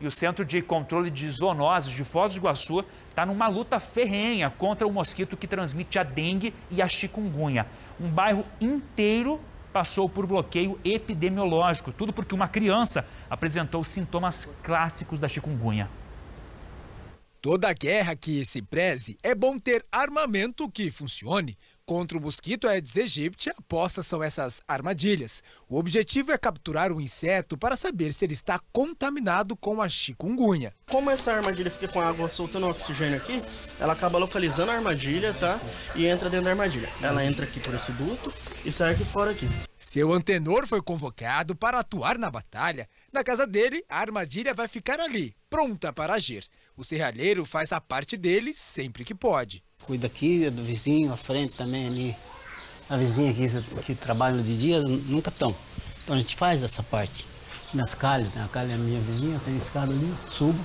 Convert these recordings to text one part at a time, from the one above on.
e o Centro de Controle de Zoonoses de Foz do Iguaçu está numa luta ferrenha contra o mosquito que transmite a dengue e a chikungunya. Um bairro inteiro passou por bloqueio epidemiológico, tudo porque uma criança apresentou sintomas clássicos da chikungunya. Toda guerra que se preze é bom ter armamento que funcione. Contra o mosquito Aedes aegypti, apostas são essas armadilhas. O objetivo é capturar o inseto para saber se ele está contaminado com a chikungunya. Como essa armadilha fica com a água soltando oxigênio aqui, ela acaba localizando a armadilha, tá? E entra dentro da armadilha. Ela entra aqui por esse duto e sai aqui fora aqui. Seu antenor foi convocado para atuar na batalha. Na casa dele, a armadilha vai ficar ali, pronta para agir. O serralheiro faz a parte dele sempre que pode. Cuida aqui do vizinho, à frente também ali. A vizinha aqui que trabalha de dia nunca estão. Então a gente faz essa parte. Nas calhas, né? a calha é minha vizinha, tem escada ali, subo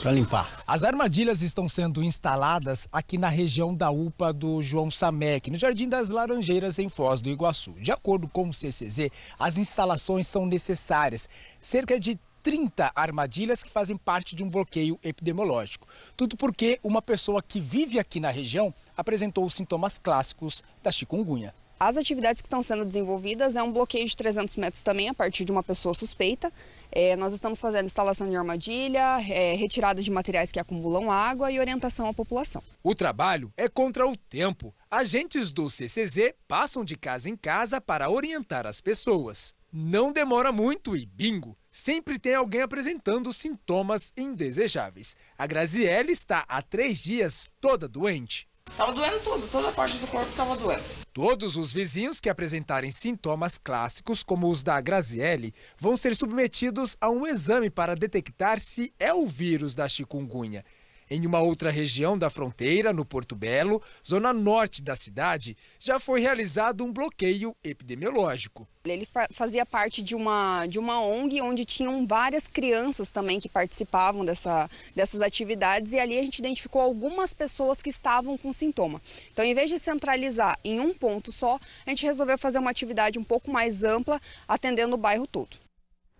para limpar. As armadilhas estão sendo instaladas aqui na região da UPA do João Samec, no Jardim das Laranjeiras, em Foz do Iguaçu. De acordo com o CCZ, as instalações são necessárias. Cerca de 30 armadilhas que fazem parte de um bloqueio epidemiológico. Tudo porque uma pessoa que vive aqui na região apresentou os sintomas clássicos da chikungunya. As atividades que estão sendo desenvolvidas é um bloqueio de 300 metros também, a partir de uma pessoa suspeita. É, nós estamos fazendo instalação de armadilha, é, retirada de materiais que acumulam água e orientação à população. O trabalho é contra o tempo. Agentes do CCZ passam de casa em casa para orientar as pessoas. Não demora muito e bingo! Sempre tem alguém apresentando sintomas indesejáveis. A Graziella está há três dias toda doente. Tava doendo tudo, toda a parte do corpo tava doendo. Todos os vizinhos que apresentarem sintomas clássicos, como os da Graziele, vão ser submetidos a um exame para detectar se é o vírus da chikungunya. Em uma outra região da fronteira, no Porto Belo, zona norte da cidade, já foi realizado um bloqueio epidemiológico. Ele fazia parte de uma, de uma ONG onde tinham várias crianças também que participavam dessa, dessas atividades e ali a gente identificou algumas pessoas que estavam com sintoma. Então, em vez de centralizar em um ponto só, a gente resolveu fazer uma atividade um pouco mais ampla, atendendo o bairro todo.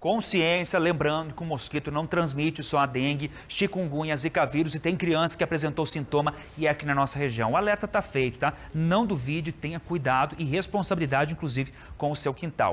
Consciência, lembrando que o mosquito não transmite só a dengue, chikungunya, zika vírus e tem criança que apresentou sintoma e é aqui na nossa região. O alerta está feito, tá? Não duvide, tenha cuidado e responsabilidade, inclusive, com o seu quintal.